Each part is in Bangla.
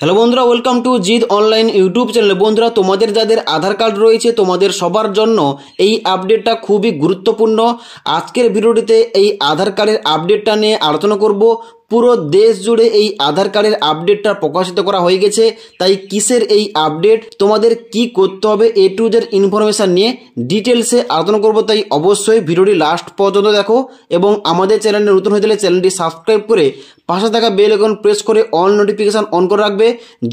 হ্যালো বন্ধুরা ওয়েলকাম টু জিদ অনলাইন ইউটিউব চ্যানেল বন্ধুরা তোমাদের যাদের আধার কার্ড রয়েছে তোমাদের সবার জন্য এই আপডেটটা খুবই গুরুত্বপূর্ণ আজকের ভিডিওটিতে এই আধার কার্ডের আপডেটটা নিয়ে আলোচনা করব পুরো দেশ জুড়ে এই আধার কার্ডের আপডেটটা প্রকাশিত করা হয়ে গেছে তাই কিসের এই আপডেট তোমাদের কি করতে হবে এ টু জেড ইনফরমেশান নিয়ে ডিটেলসে আলোচনা করবো তাই অবশ্যই ভিডিওটি লাস্ট পর্যন্ত দেখো এবং আমাদের চ্যানেলে নতুন হয়ে গেলে চ্যানেলটি সাবস্ক্রাইব করে পাশে থাকা বেল এখন প্রেস করে অল নোটিফিকেশান অন করে রাখবে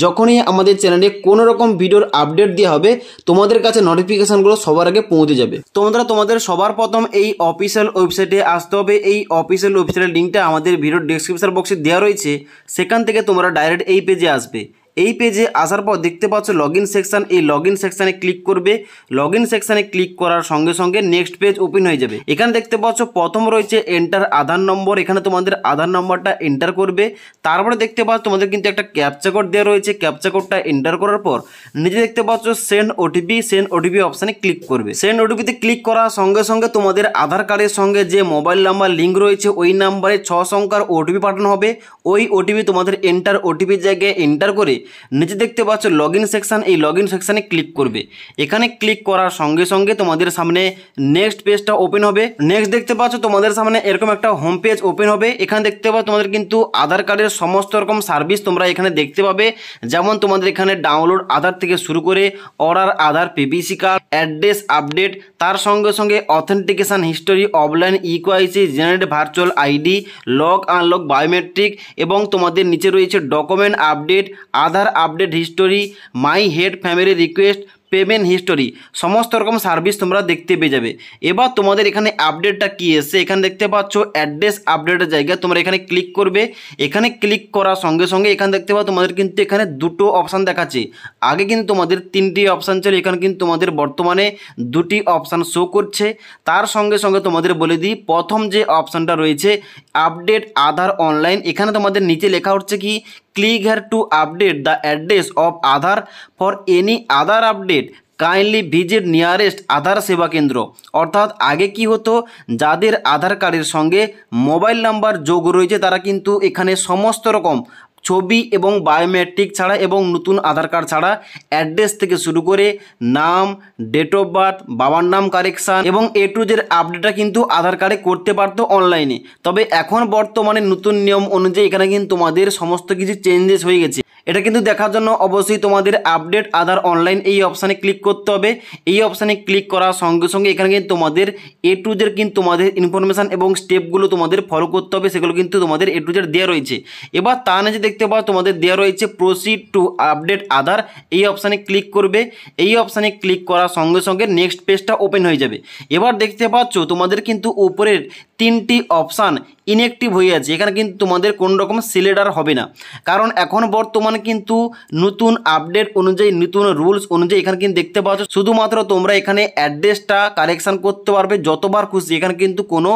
যখনই আমাদের চ্যানেলে কোনো রকম ভিডিওর আপডেট দেওয়া হবে তোমাদের কাছে নোটিফিকেশানগুলো সবার আগে পৌঁছে যাবে তোমরা তোমাদের সবার প্রথম এই অফিসিয়াল ওয়েবসাইটে আসতে হবে এই অফিসিয়াল ওয়েবসাইটের লিঙ্কটা আমাদের ভিডিও ডিসক্রিপশন ডিসক্রিপশান বক্সে দেওয়া রয়েছে সেখান থেকে তোমরা ডাইরেক্ট এই পেজে আসবে এই পেজে আসার পর দেখতে পাচ্ছ লগ সেকশান এই লগ সেকশানে ক্লিক করবে লগ সেকশানে ক্লিক করার সঙ্গে সঙ্গে নেক্সট পেজ ওপেন হয়ে যাবে এখানে দেখতে পাচ্ছ প্রথম রয়েছে এন্টার আধার নম্বর এখানে তোমাদের আধার নম্বরটা এন্টার করবে তারপরে দেখতে পাচ্ছ তোমাদের কিন্তু একটা ক্যাপচা কোড দেওয়া রয়েছে ক্যাপচা কোডটা এন্টার করার পর নিজে দেখতে পাচ্ছ সেন্ড ওটিপি সেন্ড ওটিপি অপশানে ক্লিক করবে সেন্ড ওটিপিতে ক্লিক করার সঙ্গে সঙ্গে তোমাদের আধার কার্ডের সঙ্গে যে মোবাইল নাম্বার লিঙ্ক রয়েছে ওই নাম্বারে ছ সংখ্যার ওটিপি পাঠানো হবে ওই ওটিপি তোমাদের এন্টার ওটিপির জায়গায় এন্টার করে নিচে দেখতে পাচ্ছ লগ ইন সেকশান এই লগ ইন সেকশানে ক্লিক করবে এখানে ক্লিক করার সঙ্গে সঙ্গে তোমাদের সামনে নেক্সট পেজটা ওপেন হবে নেক্সট দেখতে পাচ্ছ তোমাদের সামনে এরকম একটা হোম পেজ ওপেন হবে এখানে দেখতে পাবে তোমাদের কিন্তু আধার কার্ডের সমস্ত রকম সার্ভিস তোমরা এখানে দেখতে পাবে যেমন তোমাদের এখানে ডাউনলোড আধার থেকে শুরু করে order Aadhaar PVC card address update তার সঙ্গে সঙ্গে authentication history offline eKYC generate virtual ID lock unlock biometric এবং তোমাদের নিচে রয়েছে document update Aadhaar Aadhaar update history my head family request payment history সমস্ত রকম সার্ভিস তোমরা দেখতে পেয়ে যাবে এবার তোমাদের এখানে আপডেটটা কী এসছে এখানে দেখতে পাচ্ছ অ্যাড্রেস আপডেটের জায়গায় তোমরা এখানে ক্লিক করবে এখানে ক্লিক করার সঙ্গে সঙ্গে এখানে দেখতে পাও তোমাদের কিন্তু এখানে দুটো অপশান দেখাচ্ছে আগে কিন্তু তোমাদের তিনটি অপশান ছিল এখানে কিন্তু তোমাদের বর্তমানে দুটি অপশান শো করছে তার সঙ্গে সঙ্গে তোমাদের বলে দিই প্রথম যে অপশানটা রয়েছে আপডেট আধার অনলাইন এখানে তোমাদের নিচে লেখা হচ্ছে কি click here to update the address of Aadhaar for any Aadhaar update kindly visit nearest Aadhaar Seva Kendra অর্থাৎ আগে কি হতো যাদের আধার কার্ডের সঙ্গে মোবাইল নাম্বার যোগ রয়েছে তারা কিন্তু এখানে সমস্ত রকম ছবি এবং বায়োমেট্রিক ছাড়া এবং নতুন আধার কার্ড ছাড়া অ্যাড্রেস থেকে শুরু করে নাম ডেট অফ বার্থ বাবার নাম কারেকশান এবং এ টু জের আপডেটটা কিন্তু আধার কার্ডে করতে পারতো অনলাইনে তবে এখন বর্তমানে নতুন নিয়ম অনুযায়ী এখানে কিন্তু তোমাদের সমস্ত কিছু চেঞ্জেস হয়ে গেছে এটা কিন্তু দেখার জন্য অবশ্যই তোমাদের আপডেট আধার অনলাইন এই অপশানে ক্লিক করতে হবে এই অপশানে ক্লিক করার সঙ্গে সঙ্গে এখানে কিন্তু তোমাদের এ টু জেড কিন্তু তোমাদের ইনফরমেশান এবং স্টেপগুলো তোমাদের ফলো করতে হবে সেগুলো কিন্তু তোমাদের এ টু জেড দেওয়া রয়েছে এবার তা নিচে দেখতে পাও তোমাদের দেওয়া রয়েছে প্রসিড টু আপডেট আধার এই অপশানে ক্লিক করবে এই অপশানে ক্লিক করার সঙ্গে সঙ্গে নেক্সট পেজটা ওপেন হয়ে যাবে এবার দেখতে পাচ্ছ তোমাদের কিন্তু উপরের তিনটি অপশান ইনএক্টিভ হয়ে আছে এখানে কিন্তু তোমাদের কোনো রকম সিলেডার হবে না কারণ এখন বর্তমান এখানে কিন্তু নতুন আপডেট অনুযায়ী নতুন রুলস অনুযায়ী এখানে কিন্তু দেখতে পাচ্ছ শুধুমাত্র তোমরা এখানে অ্যাড্রেসটা কারেকশান করতে পারবে যতবার খুশি এখানে কিন্তু কোনো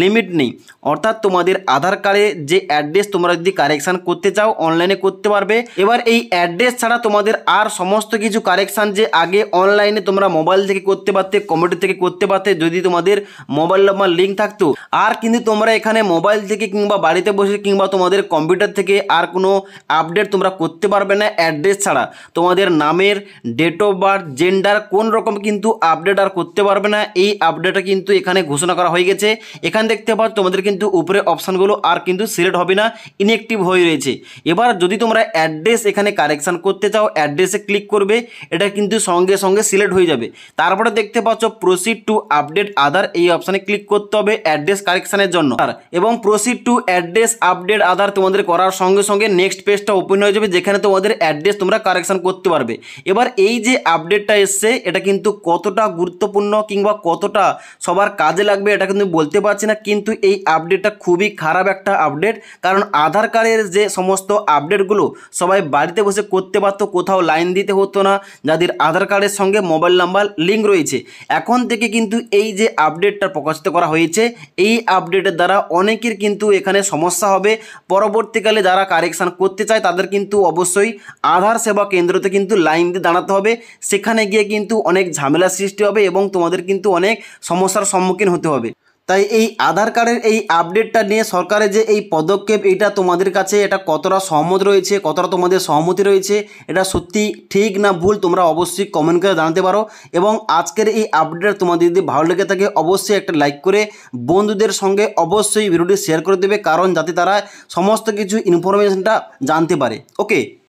লিমিট নেই অর্থাৎ তোমাদের আধার কার্ডে যে অ্যাড্রেস তোমরা যদি কারেকশান করতে চাও অনলাইনে করতে পারবে এবার এই অ্যাড্রেস ছাড়া তোমাদের আর সমস্ত কিছু কারেকশান যে আগে অনলাইনে তোমরা মোবাইল থেকে করতে পারতে কম্পিউটার থেকে করতে পারতে যদি তোমাদের মোবাইল নাম্বার লিঙ্ক থাকতো আর কিন্তু তোমরা এখানে মোবাইল থেকে কিংবা বাড়িতে বসে কিংবা তোমাদের কম্পিউটার থেকে আর কোনো আপডেট তোমরা করতে পারবে না অ্যাড্রেস ছাড়া তোমাদের নামের ডেট অফ বার্থ জেন্ডার কোন রকম কিন্তু আপডেট আর করতে পারবে না এই আপডেটটা কিন্তু এখানে ঘোষণা করা হয়ে গেছে এখানে দেখতে পাচ্ছ তোমাদের কিন্তু উপরে অপশানগুলো আর কিন্তু সিলেক্ট হবে না ইনএক্টিভ হয়ে রয়েছে এবার যদি তোমরা অ্যাড্রেস এখানে কারেকশান করতে চাও অ্যাড্রেসে ক্লিক করবে এটা কিন্তু সঙ্গে সঙ্গে সিলেক্ট হয়ে যাবে তারপরে দেখতে পাচ্ছ প্রসিড টু আপডেট আধার এই অপশানে ক্লিক করতে হবে অ্যাড্রেস কারেকশানের জন্য এবং proceed to address update Aadhaar তোমাদের করার সঙ্গে সঙ্গে নেক্সট পেজটা ওপেন হয়ে যাবে দেবে যেখানে তোমাদের অ্যাড্রেস তোমরা কারেকশান করতে পারবে এবার এই যে আপডেটটা এসছে এটা কিন্তু কতটা গুরুত্বপূর্ণ কিংবা কতটা সবার কাজে লাগবে এটা কিন্তু বলতে পারছি না কিন্তু এই আপডেটটা খুবই খারাপ একটা আপডেট কারণ আধার কার্ডের যে সমস্ত আপডেটগুলো সবাই বাড়িতে বসে করতে পারতো কোথাও লাইন দিতে হতো না যাদের আধার কার্ডের সঙ্গে মোবাইল নাম্বার লিঙ্ক রয়েছে এখন থেকে কিন্তু এই যে আপডেটটা প্রকাশিত করা হয়েছে এই আপডেটের দ্বারা অনেকের কিন্তু এখানে সমস্যা হবে পরবর্তীকালে যারা কারেকশান করতে চায় তাদের কিন্তু কিন্তু অবশ্যই আধার সেবা কেন্দ্রতে কিন্তু লাইন দিয়ে দাঁড়াতে হবে সেখানে গিয়ে কিন্তু অনেক ঝামেলা সৃষ্টি হবে এবং তোমাদের কিন্তু অনেক সমস্যার সম্মুখীন হতে হবে তাই এই আধার কার্ডের এই আপডেটটা নিয়ে সরকারের যে এই পদক্ষেপ এটা তোমাদের কাছে এটা কতটা সহমত রয়েছে কতটা তোমাদের সহমতি রয়েছে এটা সত্যি ঠিক না ভুল তোমরা অবশ্যই কমেন্ট করে জানাতে পারো এবং আজকের এই আপডেট তোমাদের যদি ভালো লেগে থাকে অবশ্যই একটা লাইক করে বন্ধুদের সঙ্গে অবশ্যই ভিডিওটি শেয়ার করে দেবে কারণ যাতে তারা সমস্ত কিছু ইনফরমেশনটা জানতে পারে ওকে